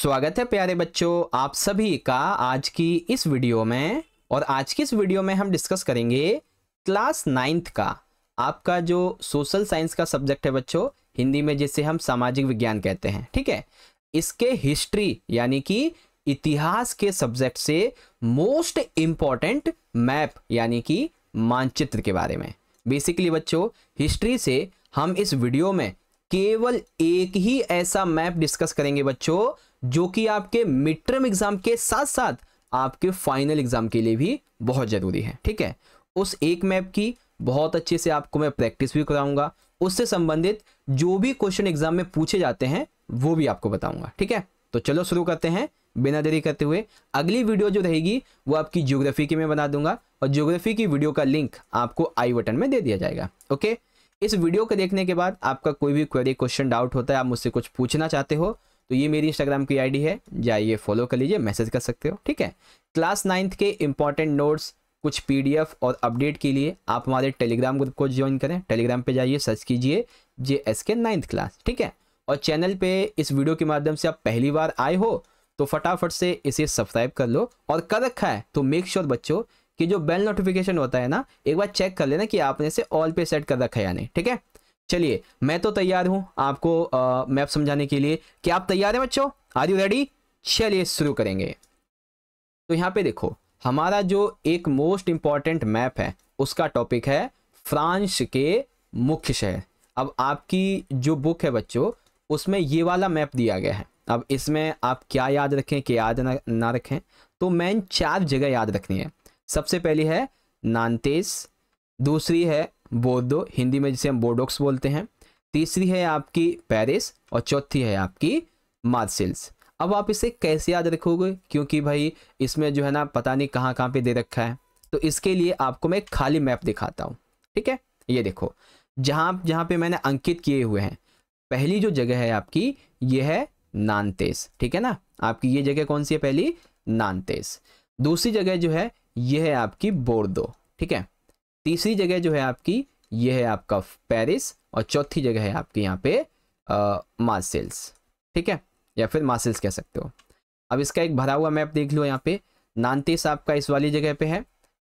स्वागत है प्यारे बच्चों आप सभी का आज की इस वीडियो में और आज की इस वीडियो में हम डिस्कस करेंगे क्लास नाइन्थ का आपका जो सोशल साइंस का सब्जेक्ट है बच्चों हिंदी में जिसे हम सामाजिक विज्ञान कहते हैं ठीक है इसके हिस्ट्री यानी कि इतिहास के सब्जेक्ट से मोस्ट इम्पॉर्टेंट मैप यानी कि मानचित्र के बारे में बेसिकली बच्चों हिस्ट्री से हम इस वीडियो में केवल एक ही ऐसा मैप डिस्कस करेंगे बच्चों जो कि आपके मिड टर्म एग्जाम के साथ साथ आपके फाइनल एग्जाम के लिए भी बहुत ज़रूरी है ठीक है उस एक मैप की बहुत अच्छे से आपको मैं प्रैक्टिस भी कराऊंगा उससे संबंधित जो भी क्वेश्चन एग्जाम में पूछे जाते हैं वो भी आपको बताऊंगा ठीक है तो चलो शुरू करते हैं बिना देरी करते हुए अगली वीडियो जो रहेगी वो आपकी ज्योग्राफी की मैं बना दूंगा और ज्योग्राफी की वीडियो का लिंक आपको आई बटन में दे दिया जाएगा ओके इस वीडियो को देखने के बाद आपका कोई भी क्वेरी क्वेश्चन डाउट होता है आप मुझसे कुछ पूछना चाहते हो तो ये मेरी इंस्टाग्राम की आईडी है जाइए फॉलो कर लीजिए मैसेज कर सकते हो ठीक है क्लास नाइन्थ के इंपॉर्टेंट नोट्स कुछ पीडीएफ और अपडेट के लिए आप हमारे टेलीग्राम ग्रुप को ज्वाइन करें टेलीग्राम पे जाइए सर्च कीजिए J S K ninth class ठीक है और चैनल पे इस वीडियो के माध्यम से आप पहली बार आए हो तो फटाफट से इसे सब्सक्राइब कर लो और कर रखा है तो मेक श्योर sure बच्चों कि जो बेल नोटिफिकेशन होता है ना एक बार चेक कर लेना कि आपने इसे ऑल पे सेट कर रखा है या नहीं ठीक है चलिए मैं तो तैयार हूं आपको मैप समझाने के लिए क्या आप तैयार हैं बच्चों आर यू रेडी चलिए शुरू करेंगे तो यहाँ पे देखो हमारा जो एक मोस्ट इंपॉर्टेंट मैप है उसका टॉपिक है फ्रांस के मुख्य शहर अब आपकी जो बुक है बच्चों उसमें ये वाला मैप दिया गया है अब इसमें आप क्या याद रखें क्या याद ना, ना रखें तो मैन चार जगह याद रखनी है सबसे पहली है नानतेस दूसरी है बोर्डो हिंदी में जिसे हम बोडोक्स बोलते हैं तीसरी है आपकी पेरिस और चौथी है आपकी मार्सिल्स अब आप इसे कैसे याद रखोगे क्योंकि भाई इसमें जो है ना पता नहीं कहाँ कहाँ पे दे रखा है तो इसके लिए आपको मैं खाली मैप दिखाता हूँ ठीक है ये देखो जहाँ जहाँ पे मैंने अंकित किए हुए हैं पहली जो जगह है आपकी ये है नानतेस ठीक है ना आपकी ये जगह कौन सी है पहली नानतेस दूसरी जगह जो है ये है आपकी बोर्डो ठीक है तीसरी जगह जो है आपकी ये है आपका पेरिस और चौथी जगह है आपके यहाँ पे मार्सेल्स ठीक है या फिर मार्सेल्स कह सकते हो अब इसका एक भरा हुआ मैप देख लो यहाँ पे नानतीस आपका इस वाली जगह पे है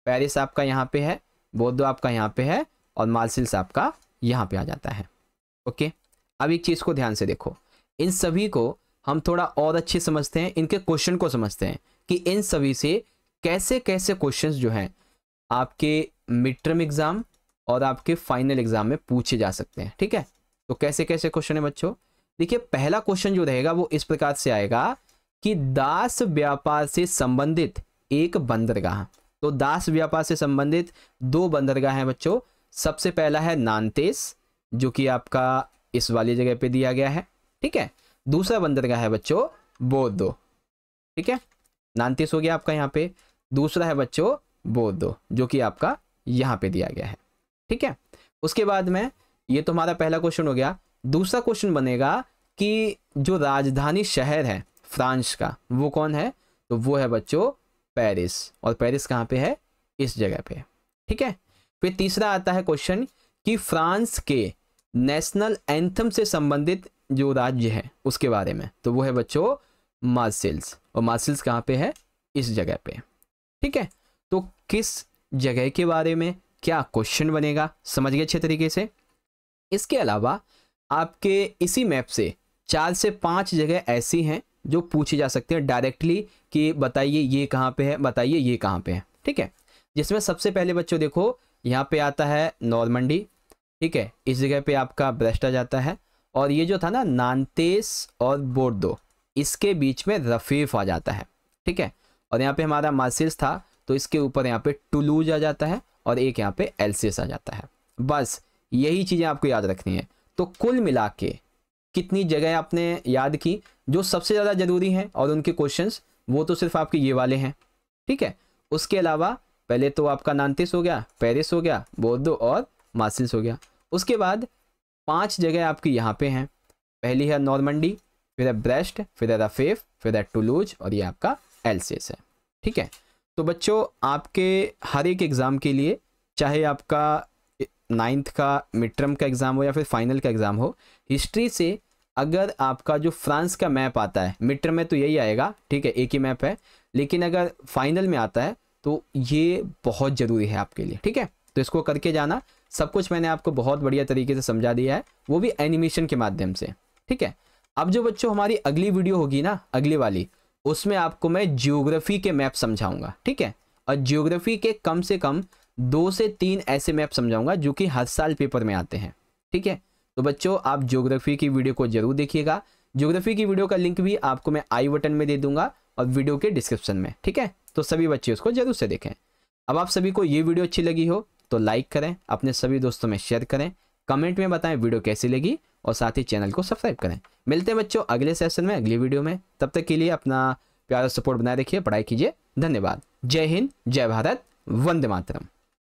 पेरिस आपका यहाँ पे है बोर्डो आपका यहाँ पे है और मार्सिल्स आपका यहाँ पे आ जाता है ओके अब एक चीज़ को ध्यान से देखो इन सभी को हम थोड़ा और अच्छे समझते हैं इनके क्वेश्चन को समझते हैं कि इन सभी से कैसे कैसे क्वेश्चन जो हैं आपके मिड टर्म एग्जाम और आपके फाइनल एग्जाम में पूछे जा सकते हैं ठीक है तो कैसे कैसे क्वेश्चन है बच्चों देखिए पहला क्वेश्चन जो रहेगा वो इस प्रकार से आएगा कि दास व्यापार से संबंधित एक बंदरगाह तो दास व्यापार से संबंधित दो बंदरगाह हैं बच्चों सबसे पहला है नानतेस जो कि आपका इस वाली जगह पे दिया गया है ठीक है दूसरा बंदरगाह है बच्चों बोधो ठीक है नानतेस हो गया आपका यहाँ पे दूसरा है बच्चों बोधो जो कि आपका यहाँ पे दिया गया है ठीक है उसके बाद में ये तो हमारा पहला क्वेश्चन हो गया दूसरा क्वेश्चन बनेगा कि जो राजधानी शहर है फ्रांस का वो कौन है तो वो है बच्चों पेरिस और पेरिस कहाँ पे है इस जगह पे ठीक है फिर तीसरा आता है क्वेश्चन कि फ्रांस के नेशनल एंथम से संबंधित जो राज्य है उसके बारे में तो वो है बच्चों मार्सिल्स और मार्सिल्स कहाँ पे है इस जगह पे ठीक है तो किस जगह के बारे में क्या क्वेश्चन बनेगा समझ गए अच्छे तरीके से इसके अलावा आपके इसी मैप से चार से पांच जगह ऐसी हैं जो पूछे जा सकते हैं डायरेक्टली कि बताइए ये कहाँ पे है बताइए ये कहाँ पे है ठीक है जिसमें सबसे पहले बच्चों देखो यहाँ पे आता है नॉर्मंडी ठीक है इस जगह पे आपका ब्रेस्ट आ जाता है और ये जो था ना नानतेस और बोर्डो इसके बीच में रफीफ आ जाता है ठीक है और यहाँ पे हमारा मासिस था तो इसके ऊपर यहाँ पे टुलूज आ जाता है और एक यहाँ पे एलसीएस आ जाता है बस यही चीज़ें आपको याद रखनी है तो कुल मिला के कितनी जगह आपने याद की जो सबसे ज़्यादा ज़रूरी हैं और उनके क्वेश्चन वो तो सिर्फ आपके ये वाले हैं ठीक है उसके अलावा पहले तो आपका नानतिस हो गया पेरिस हो गया बोर्दो और मासिल्स हो गया उसके बाद पांच जगह आपकी यहाँ पे हैं पहली है नॉर्मंडी फिर है ब्रेस्ट फिर है रफेफ फिर है टुलूज और ये आपका एलसीएस है ठीक है तो बच्चों आपके हर एक एग्ज़ाम के लिए चाहे आपका नाइन्थ का मिड टर्म का एग्ज़ाम हो या फिर फाइनल का एग्ज़ाम हो हिस्ट्री से अगर आपका जो फ्रांस का मैप आता है मिड टर्म में तो यही आएगा ठीक है एक ही मैप है लेकिन अगर फाइनल में आता है तो ये बहुत ज़रूरी है आपके लिए ठीक है तो इसको करके जाना सब कुछ मैंने आपको बहुत बढ़िया तरीके से समझा दिया है वो भी एनिमेशन के माध्यम से ठीक है अब जो बच्चों हमारी अगली वीडियो होगी ना अगली वाली उसमें आपको मैं जियोग्राफी के मैप समझाऊंगा ठीक है और जियोग्राफी के कम से कम दो से तीन ऐसे मैप समझाऊंगा जो कि हर साल पेपर में आते हैं ठीक है तो बच्चों आप जियोग्राफी की वीडियो को जरूर देखिएगा जियोग्राफी की वीडियो का लिंक भी आपको मैं आई बटन में दे दूंगा और वीडियो के डिस्क्रिप्शन में ठीक है तो सभी बच्चे उसको जरूर से देखें अब आप सभी को ये वीडियो अच्छी लगी हो तो लाइक करें अपने सभी दोस्तों में शेयर करें कमेंट में बताएं वीडियो कैसी लगी और साथ ही चैनल को सब्सक्राइब करें मिलते हैं बच्चों अगले सेशन में अगली वीडियो में तब तक के लिए अपना प्यारा सपोर्ट बनाए रखिए पढ़ाई कीजिए धन्यवाद जय हिंद जय भारत वंदे मातरम